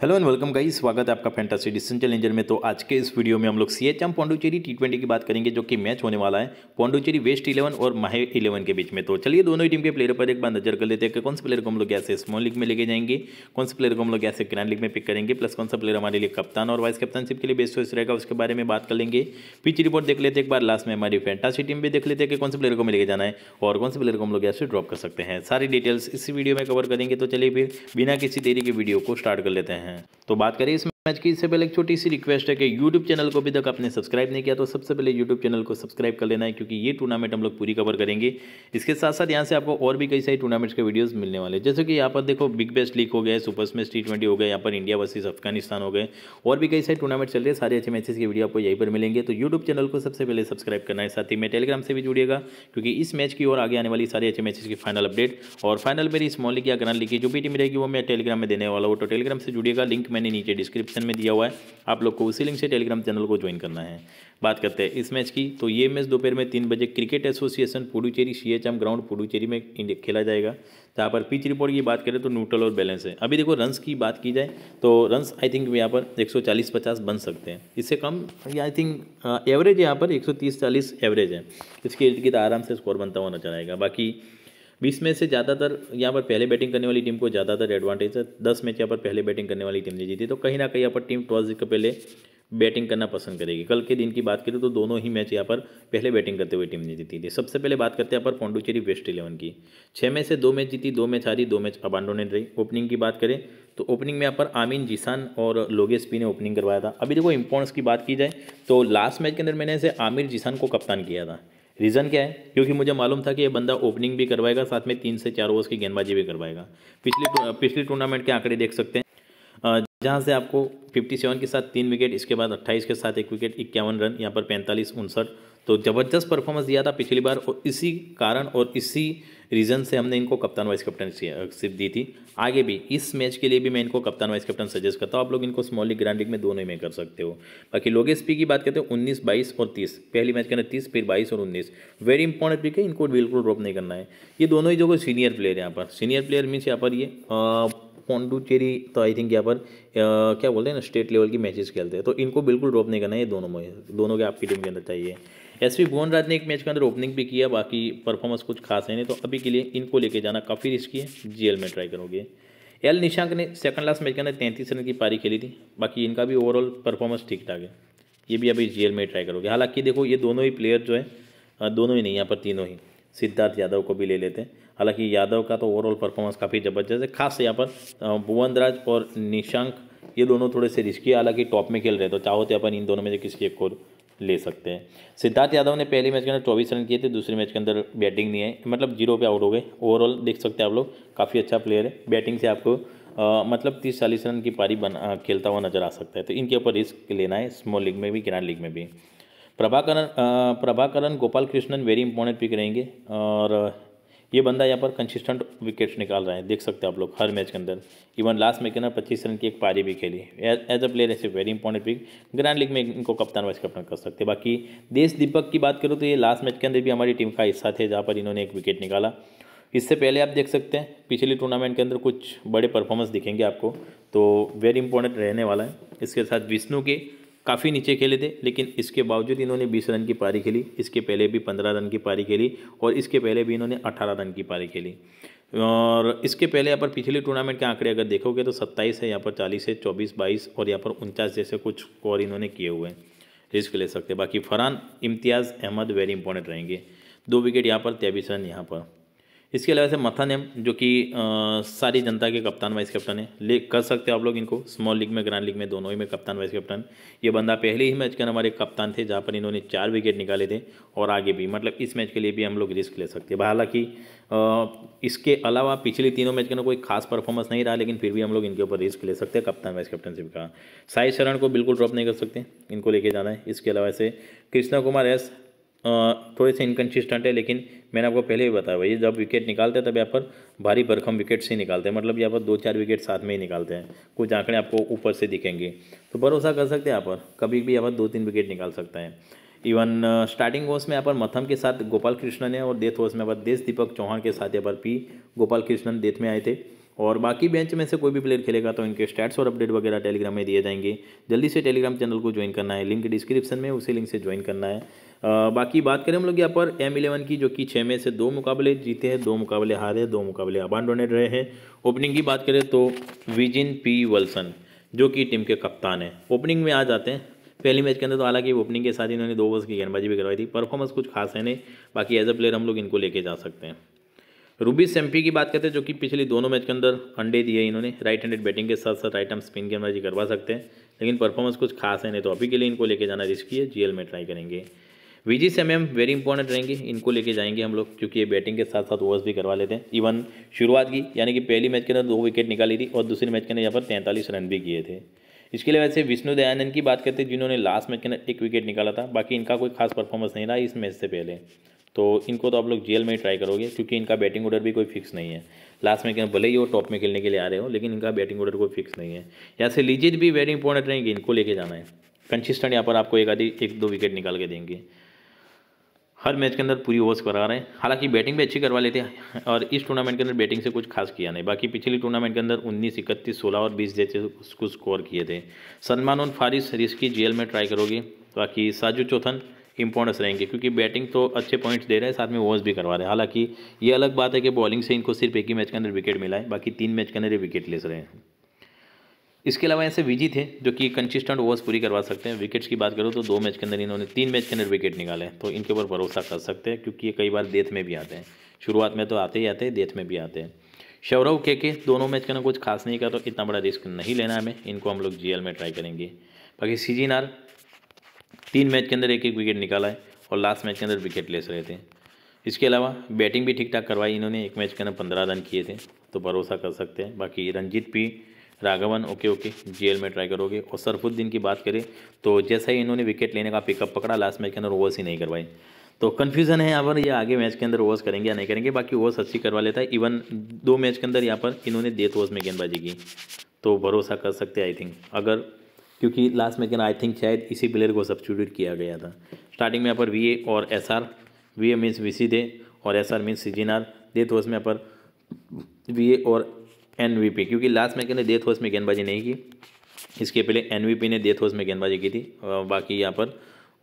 hello and welcome guys स्वागत है आपका फैंटासी डिसन चैलेंजर में तो आज के इस वीडियो में हम लोग C H M Puducherry T twenty की बात करेंगे जो कि मैच होने वाला है पौंडुचेरी वेस्ट इलेवन और माहे इलेवन के बीच में तो चलिए दोनों ही टीम के प्लेयर पर एक बार नजर कर लेते हैं कि कौन से प्लेयर को हम लोग ऐसे स्मॉल लीग में लेके जाएंगे कौन से प्लेयर को हम लोग ऐसे ग्रैंड लीग में पिक करेंगे प्लस कौन सा प्लेयर हमारे लिए कप्तान और वाइस कप्तानशिप के लिए बेस्ट चॉइस रहेगा उसके बारे में बात कर लेंगे पिच रिपोर्ट देख लेते एक बार लास्ट में हमारी फैंटासी टीम भी देख लेते हैं कि कौन से प्लेयर को हमें लेके जाना है और कौन से प्लेयर को हम लोग ऐसे ड्रॉप कर सकते हैं सारी डिटेल्स इसी वीडियो में कवर करेंगे तो चलिए फिर बिना किसी देरी के वीडियो को स्टार्ट कर लेते हैं हैं तो बात करें इसमें आज की इससे पहले एक छोटी सी रिक्वेस्ट है कि यूट्यूब चैनल को अभी तक आपने सब्सक्राइब नहीं किया तो सबसे पहले यूट्यूब चैनल को सब्सक्राइब कर लेना है क्योंकि ये टूर्नामेंट हम लोग पूरी कवर करेंगे इसके साथ साथ यहाँ से आपको और भी कई सारी टूर्नामेंट्स के वीडियोस मिलने वाले हैं जैसे कि यहाँ पर देखो बिग बेस्ट लीग हो गए सुपर स्मैश टी ट्वेंटी हो गए यहाँ पर इंडिया वर्सेज अफगानिस्तान हो गए और भी कई सारे टूर्नामेंट चल रहे हैं सारे अच्छे मैचेस की वीडियो आपको यहीं पर मिलेंगे तो यूट्यूब चैनल को सबसे पहले सब्सक्राइब करना है साथ ही मैं टेलीग्राम से भी जुड़िएगा क्योंकि इस मैच की और आगे आने वाली सारे अच्छे मैचेस की फाइनल अपडेट और फाइनल मेरी स्मॉल लीग या ग्रांड लीग की जो भी टीम रहेगी वो मैं टेलीग्राम में देने वाला हूँ तो टेलीग्राम से जुड़िएगा लिंक मैंने नीचे डिस्क्रिप्शन डिस्क्रिप्शन में दिया हुआ है आप लोग को उसी लिंक से टेलीग्राम चैनल को ज्वाइन करना है बात करते हैं इस मैच की तो ये मैच दोपहर में तीन बजे cricket association Puducherry C H M ground Puducherry में खेला जाएगा जहाँ पर पिच रिपोर्ट की बात करें तो न्यूट्रल और बैलेंस है अभी देखो रन्स की बात की जाए तो रन्स आई थिंक यहाँ पर 140-50 बन सकते हैं इससे कम आई थिंक एवरेज यहाँ पर 130-40 एवरेज है इसके इर्द गिर्द आराम से स्कोर बनता हुआ नजर आएगा बाकी बीस में से ज़्यादातर यहाँ पर पहले बैटिंग करने वाली टीम को ज़्यादातर एडवांटेज है दस मैच यहाँ पर पहले बैटिंग करने वाली टीम ने जीती तो कहीं ना कहीं यहाँ पर टीम टॉस जीत पहले बैटिंग करना पसंद करेगी कल के दिन की बात करें तो दोनों ही मैच यहाँ पर पहले बैटिंग करते हुए टीम ने जीती थी सबसे पहले बात करते हैं यहाँ पर पाण्डुचेरी वेस्ट इलेवन की छः में से दो मैच जीती दो मैच हारी दो मैच ने रही ओपनिंग की बात करें तो ओपनिंग में यहाँ पर आमीन जीसान और लोगेस पी ने ओपनिंग करवाया था अभी देखो इम्पोर्टेंस की बात की जाए तो लास्ट मैच के अंदर मैंने इसे आमिर जीसान को कप्तान किया था रीज़न क्या है क्योंकि मुझे मालूम था कि ये बंदा ओपनिंग भी करवाएगा साथ में तीन से चार ओवर्स की गेंदबाजी भी करवाएगा पिछले पिछले टूर्नामेंट के आंकड़े देख सकते हैं जहाँ से आपको 57 के साथ तीन विकेट इसके बाद 28 के साथ एक विकेट इक्यावन रन यहाँ पर पैंतालीस उनसठ तो ज़बरदस्त परफॉर्मेंस दिया था पिछली बार और इसी कारण और इसी रीज़न से हमने इनको कप्तान वाइस कैप्टनशिप दी थी आगे भी इस मैच के लिए भी मैं इनको कप्तान वाइस कैप्टन सजेस्ट करता हूँ आप लोग इनको स्मॉल लीग ग्रांड लीग में दोनों ही में कर सकते हो बाकी लोगेस्ट पी की बात करते हो उन्नीस बाईस और तीस पहली मैच के अंदर तीस फिर बाईस और उन्नीस वेरी इंपॉर्टेंट पिक है इनको बिल्कुल ड्रॉप नहीं करना है ये दोनों ही जो सीनियर प्लेयर यहाँ पर सीनियर प्लेयर मीन्स यहाँ पर ये पौंडुचेरी तो आई थिंक यहाँ पर क्या बोलते हैं ना स्टेट लेवल की मैचेस खेलते हैं तो इनको बिल्कुल ड्रॉप नहीं करना है ये दोनों में दोनों के आपकी टीम के अंदर चाहिए एस भुवन भुवनराज ने एक मैच के अंदर ओपनिंग भी किया बाकी परफॉर्मेंस कुछ खास है नहीं तो अभी के लिए इनको लेके जाना काफ़ी रिस्की है जीएल में ट्राई करोगे एल निशांक ने सेकंड लास्ट मैच के अंदर तैंतीस रन की पारी खेली थी बाकी इनका भी ओवरऑल परफॉर्मेंस ठीक ठाक है ये भी अभी जीएल में ट्राई करोगे हालांकि देखो ये दोनों ही प्लेयर जो है दोनों ही नहीं यहाँ पर तीनों ही सिद्धार्थ यादव को भी ले लेते हैं हालांकि यादव का तो ओवरऑल परफॉर्मेंस काफ़ी ज़बरदस्त है खास यहाँ पर भुवनराज और निशांक ये दोनों थोड़े से रिस्की है हालांकि टॉप में खेल रहे तो चाहो तो अपन इन दोनों में से किसी एक को ले सकते हैं सिद्धार्थ यादव ने पहले मैच के अंदर चौबीस रन किए थे दूसरे मैच के अंदर बैटिंग नहीं है मतलब जीरो पे आउट हो गए ओवरऑल देख सकते हैं आप लोग काफ़ी अच्छा प्लेयर है बैटिंग से आपको आ, मतलब तीस चालीस रन की पारी बना खेलता हुआ नजर आ सकता है तो इनके ऊपर रिस्क लेना है स्मॉल लीग में भी किरान लीग में भी Prabhakaran Prabhakaran Gopal Krishnan very important pick रहेंगे और ये बंदा यहाँ पर कंसिस्टेंट विकेट्स निकाल रहा है देख सकते हैं आप लोग हर मैच के अंदर इवन लास्ट मैच के पच्चीस रन की एक पारी भी खेली एज अ प्लेयर ऐसे very important pick grand league में इनको कप्तान वाइस कप्तान कर सकते हैं बाकी देश दीपक की बात करूँ तो ये लास्ट मैच के अंदर भी हमारी टीम का हिस्सा थे जहाँ पर इन्होंने एक विकेट निकाला इससे पहले आप देख सकते हैं पिछले टूर्नामेंट के अंदर कुछ बड़े परफॉर्मेंस दिखेंगे आपको तो वेरी इंपॉर्टेंट रहने वाला है इसके साथ विष्णु के काफ़ी नीचे खेले थे लेकिन इसके बावजूद इन्होंने बीस रन की पारी खेली इसके पहले भी पंद्रह रन की पारी खेली और इसके पहले भी इन्होंने अठारह रन की पारी खेली और इसके पहले यहाँ पर पिछले टूर्नामेंट के आंकड़े अगर देखोगे तो सत्ताईस है यहाँ पर चालीस है चौबीस बाईस और यहाँ पर उनचास जैसे कुछ और इन्होंने किए हुए हैं रिस्क ले सकते बाकी फरहान इम्तियाज़ अहमद वेरी इंपॉर्टेंट रहेंगे दो विकेट यहाँ पर तेईस रन यहाँ पर इसके अलावा से मथन एम जो कि सारी जनता के कप्तान वाइस कैप्टन है ले कर सकते हो आप लोग इनको स्मॉल लीग में ग्रैंड लीग में दोनों ही में कप्तान वाइस कैप्टन ये बंदा पहले ही मैच का हमारे कप्तान थे जहाँ पर इन्होंने चार विकेट निकाले थे और आगे भी मतलब इस मैच के लिए भी हम लोग रिस्क ले सकते हैं हालांकि इसके अलावा पिछले तीनों मैच का कोई खास परफॉर्मेंस नहीं रहा लेकिन फिर भी हम लोग इनके ऊपर रिस्क ले सकते हैं कप्तान वाइस कैप्टनशिप का साई शरण को बिल्कुल ड्रॉप नहीं कर सकते इनको लेके जाना है इसके अलावा से कृष्णा कुमार एस थोड़े से इनकन्सिस्टेंट है लेकिन मैंने आपको पहले भी बताया भाई जब विकेट निकालते हैं तब यहाँ पर भारी भरखम विकेट से निकालते हैं मतलब यहाँ पर दो चार विकेट साथ में ही निकालते हैं कुछ आंकड़े आपको ऊपर से दिखेंगे तो भरोसा कर सकते हैं यहाँ पर कभी भी यहाँ पर दो तीन विकेट निकाल सकते हैं इवन स्टार्टिंग ओवर्स में यहाँ पर मथम के साथ गोपाल कृष्णन है और डेथ ओवर्स में यहाँ पर देश दीपक चौहान के साथ यहाँ पर पी गोपाल कृष्णन डेथ में आए थे और बाकी बेंच में से कोई भी प्लेयर खेलेगा तो इनके स्टैट्स और अपडेट वगैरह टेलीग्राम में दिए जाएंगे जल्दी से टेलीग्राम चैनल को ज्वाइन करना है लिंक डिस्क्रिप्शन में उसी लिंक से ज्वाइन करना है आ, बाकी बात करें हम लोग यहाँ पर एम इलेवन की जो कि छः में से दो मुकाबले जीते हैं दो मुकाबले हारे दो मुकाबले अबान डोनेट रहे हैं ओपनिंग की बात करें तो विजिन पी वल्सन जो कि टीम के कप्तान हैं ओपनिंग में आ जाते हैं पहली मैच के अंदर तो हालांकि ओपनिंग के साथ इन्होंने दो वर्ष की गेंदबाजी भी करवाई थी परफॉर्मेंस कुछ खास है नहीं बाकी एज अ प्लेयर हम लोग इनको लेके जा सकते हैं रूबी सेम्पी की बात करते हैं जो कि पिछले दोनों मैच के अंदर अंडे दिए इन्होंने राइट हैंडेड बैटिंग के साथ साथ राइट हम स्पिन गेंदबाजी करवा सकते हैं लेकिन परफॉर्मेंस कुछ खास है नहीं तो अभी के लिए इनको लेके जाना रिस्की है जीएल में ट्राई करेंगे V G M very important रहेंगे इनको लेके जाएंगे हम लोग क्योंकि ये बैटिंग के साथ साथ ओवर्स भी करवा लेते हैं इवन शुरुआत की यानी कि पहली मैच के अंदर दो विकेट निकाली थी और दूसरी मैच के अंदर यहाँ पर तैंतालीस रन भी किए थे इसके लिए वैसे विष्णु दयानंद की बात करते हैं जिन्होंने लास्ट मैच के अंदर एक विकेट निकाला था बाकी इनका कोई खास परफॉर्मेंस नहीं रहा इस मैच से पहले तो इनको तो आप लोग जेल में ही ट्राई करोगे क्योंकि इनका बैटिंग ऑर्डर भी कोई फिक्स नहीं है लास्ट में भले ही वो टॉप में खेलने के लिए आ रहे हो लेकिन इनका बैटिंग ऑर्डर कोई फिक्स नहीं है यहाँ से लीजिए भी वेरी इंपॉर्टेंट रहेंगे इनको लेके जाना है कंसिस्टेंट यहाँ पर आपको एक आधी एक दो विकेट निकाल के देंगे हर मैच के अंदर पूरी ओवर्स करा रहे हैं हालांकि बैटिंग भी अच्छी करवा लेते हैं और इस टूर्नामेंट के अंदर बैटिंग से कुछ खास किया नहीं बाकी पिछली टूर्नामेंट के अंदर 19, इकतीस सोलह और 20 जैसे कुछ स्कोर किए थे सलमान और फारिस रिस्की जेल में ट्राई करोगे बाकी साजू चौथन इंपॉर्टेंस रहेंगे क्योंकि बैटिंग तो अच्छे पॉइंट्स दे रहे हैं साथ में ओवर्स भी करवा रहे हैं हालांकि ये अलग बात है कि बॉलिंग से इनको सिर्फ एक ही मैच के अंदर विकेट मिला है बाकी तीन मैच के अंदर ये विकेट ले रहे हैं इसके अलावा ऐसे विजी थे जो कि कंसिस्टेंट ओवर्स पूरी करवा सकते हैं विकेट्स की बात करो तो दो मैच के अंदर इन्होंने तीन मैच के अंदर विकेट निकाले तो इनके ऊपर भरोसा कर सकते हैं क्योंकि ये कई बार देथ में भी आते हैं शुरुआत में तो आते ही आते हैं देथ में भी आते हैं शौरव के के दोनों मैच के अंदर कुछ खास नहीं कर तो इतना बड़ा रिस्क नहीं लेना हमें इनको हम लोग जी में ट्राई करेंगे बाकी सी तीन मैच के अंदर एक एक विकेट निकाला है और लास्ट मैच के अंदर विकेट लेस रहे थे इसके अलावा बैटिंग भी ठीक ठाक करवाई इन्होंने एक मैच के अंदर पंद्रह रन किए थे तो भरोसा कर सकते हैं बाकी Ranjith P Raghavan okay okay GL में ट्राई करोगे और सरफुद्दीन की बात करें तो जैसा ही इन्होंने विकेट लेने का पिकअप पकड़ा लास्ट मैच के अंदर ओवर्स ही नहीं करवाए तो कन्फ्यूजन है यहाँ पर ये आगे मैच के अंदर ओवर्स करेंगे या नहीं करेंगे बाकी ओवर्स अच्छी करवा लेता है इवन दो मैच के अंदर यहाँ पर इन्होंने डेथ ओवर्स में गेंदबाजी की तो भरोसा कर सकते आई थिंक अगर क्योंकि लास्ट में के आई थिंक शायद इसी प्लेयर को सब्सटीट्यूट किया गया था स्टार्टिंग में यहाँ पर वी ए और S R V A means V C दे और एस आर मीन्स सिजिन आर डेथ होस में यहाँ पर वी ए और एन वी पी क्योंकि लास्ट में कहने दे डेथ में गेंदबाजी नहीं की इसके पहले एन वी पी ने डेथ थोस में गेंदबाजी की थी बाकी यहाँ पर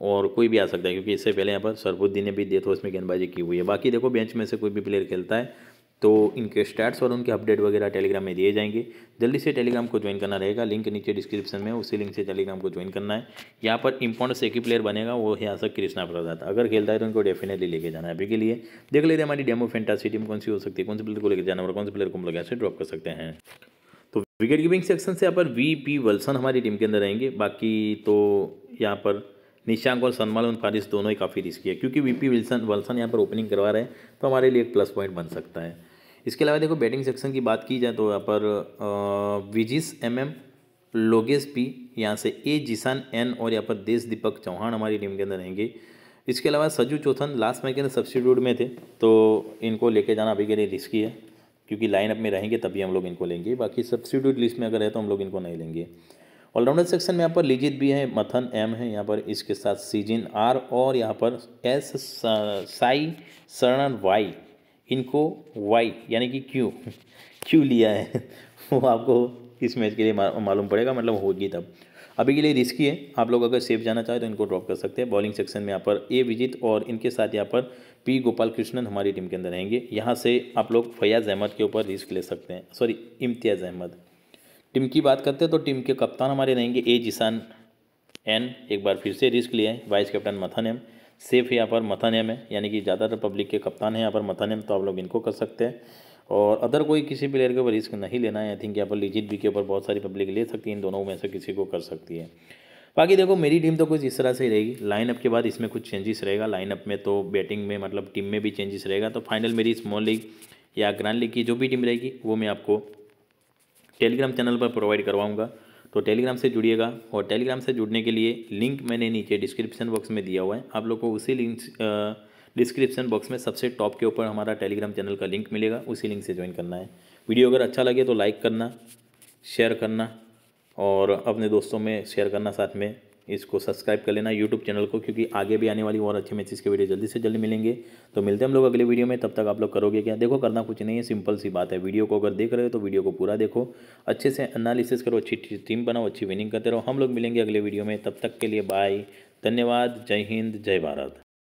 और कोई भी आ सकता है क्योंकि इससे पहले यहाँ पर सरबुद्दीन ने भी डेथ थोस में गेंदबाजी की हुई है बाकी देखो बेंच में से कोई भी प्लेयर खेलता है तो इनके स्टैट्स और उनके अपडेट वगैरह टेलीग्राम में दिए जाएंगे जल्दी से टेलीग्राम को ज्वाइन करना रहेगा लिंक नीचे डिस्क्रिप्शन में उसी लिंक से टेलीग्राम को ज्वाइन करना है यहाँ पर इंपॉर्टेंट से ही प्लेयर बनेगा वो है आशा कृष्णा प्रसाद अगर खेलता है तो उनको डेफिनेटली लेके जाना है अभी के लिए देख लेते हमारी डेमो फेंटासी टीम कौन सी हो सकती है कौन से प्लेयर को लेकर जाना और कौन से प्लेयर को हम लोग ऐसे ड्रॉप कर सकते हैं तो विकेट कीपिंग सेक्शन से यहाँ पर वी पी वल्सन हमारी टीम के अंदर रहेंगे बाकी तो यहाँ पर निशांक और सनमाल और फारिश दोनों ही काफ़ी रिस्की है क्योंकि वीपी विल्सन वल्सन यहाँ पर ओपनिंग करवा रहे हैं तो हमारे लिए एक प्लस पॉइंट बन सकता है इसके अलावा देखो बैटिंग सेक्शन की बात की जाए तो यहाँ पर विजिस एम एम लोगेश पी यहाँ से ए जिसान एन और यहाँ पर देश दीपक चौहान हमारी टीम के अंदर रहेंगे इसके अलावा सजू चौथन लास्ट मैच के अंदर सब्सिट्यूट में थे तो इनको लेके जाना अभी के लिए रिस्की है क्योंकि लाइनअप में रहेंगे तभी हम लोग इनको लेंगे बाकी सब्सिट्यूट लिस्ट में अगर है तो हम लोग इनको नहीं लेंगे ऑलराउंडर सेक्शन में यहाँ पर लिजित भी है मथन एम है यहाँ पर इसके साथ सीजिन आर और यहाँ पर एस साई शरण वाई इनको वाई यानी कि क्यू क्यू लिया है वो आपको इस मैच के लिए मालूम पड़ेगा मतलब होगी तब अभी के लिए रिस्की है आप लोग अगर सेफ जाना चाहें तो इनको ड्रॉप कर सकते हैं बॉलिंग सेक्शन में यहाँ पर ए विजित और इनके साथ यहाँ पर पी गोपाल कृष्णन हमारी टीम के अंदर रहेंगे यहाँ से आप लोग फयाज़ अहमद के ऊपर रिस्क ले सकते हैं सॉरी इम्तियाज़ अहमद टीम की बात करते हैं तो टीम के कप्तान हमारे रहेंगे ए जिसान एन एक बार फिर से रिस्क लिए vice captain Mathan M safe यहाँ पर मथानियम है यानी कि ज़्यादातर पब्लिक के कप्तान हैं यहाँ पर मथानियम तो आप लोग इनको कर सकते हैं और अदर कोई किसी प्लेयर के ऊपर रिस्क नहीं लेना है आई थिंक यहाँ पर लिजिट बी के ऊपर बहुत सारी पब्लिक ले सकती है इन दोनों में से किसी को कर सकती है बाकी देखो मेरी टीम तो कुछ इस तरह से ही रहेगी लाइनअप के बाद इसमें कुछ चेंजेस रहेगा लाइनअप में तो बैटिंग में मतलब टीम में भी चेंजेस रहेगा तो फाइनल मेरी स्मॉल लीग या ग्रैंड लीग की जो भी टीम रहेगी वो मैं आपको टेलीग्राम चैनल पर प्रोवाइड करवाऊँगा तो टेलीग्राम से जुड़िएगा और टेलीग्राम से जुड़ने के लिए लिंक मैंने नीचे डिस्क्रिप्शन बॉक्स में दिया हुआ है आप लोग को उसी लिंक डिस्क्रिप्शन बॉक्स में सबसे टॉप के ऊपर हमारा टेलीग्राम चैनल का लिंक मिलेगा उसी लिंक से ज्वाइन करना है वीडियो अगर अच्छा लगे तो लाइक करना शेयर करना और अपने दोस्तों में शेयर करना साथ में इसको सब्सक्राइब कर लेना यूट्यूब चैनल को क्योंकि आगे भी आने वाली और अच्छे मैचेस के वीडियो जल्दी से जल्दी मिलेंगे तो मिलते हैं हम लोग अगले वीडियो में तब तक आप लोग करोगे क्या देखो करना कुछ नहीं है सिंपल सी बात है वीडियो को अगर देख रहे हो तो वीडियो को पूरा देखो अच्छे से एनालिसिस करो अच्छी टीम बनाओ अच्छी विनिंग करते रहो हम लोग मिलेंगे अगले वीडियो में तब तक के लिए बाय धन्यवाद जय हिंद जय भारत